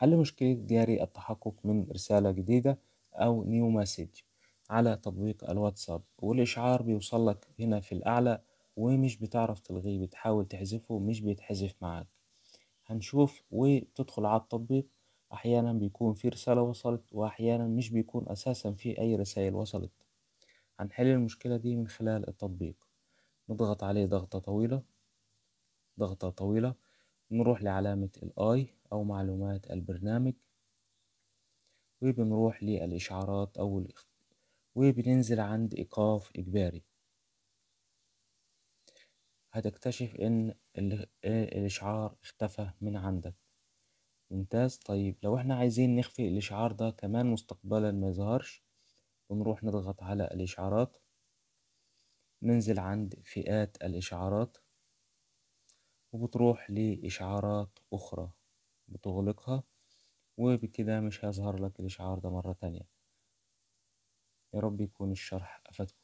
حل مشكلة جاري التحقق من رسالة جديدة أو نيو مسج على تطبيق الواتساب والإشعار بيوصل لك هنا في الأعلى ومش بتعرف تلغيه بتحاول تحذفه مش بيتحذف معاك هنشوف وتدخل على التطبيق أحيانا بيكون في رسالة وصلت وأحيانا مش بيكون أساسا في أي رسائل وصلت هنحل المشكلة دي من خلال التطبيق نضغط عليه ضغطة طويلة ضغطة طويلة نروح لعلامة الاي أو معلومات البرنامج وبنروح للإشعارات أو وبننزل عند إيقاف إجباري هتكتشف إن إيه الإشعار اختفى من عندك ممتاز طيب لو احنا عايزين نخفي الإشعار ده كمان مستقبلا ما يظهرش بنروح نضغط على الإشعارات ننزل عند فئات الإشعارات وبتروح لإشعارات أخرى بتغلقها وبكده مش هيظهر لك الإشعار ده مرة تانية يا رب يكون الشرح أفادكم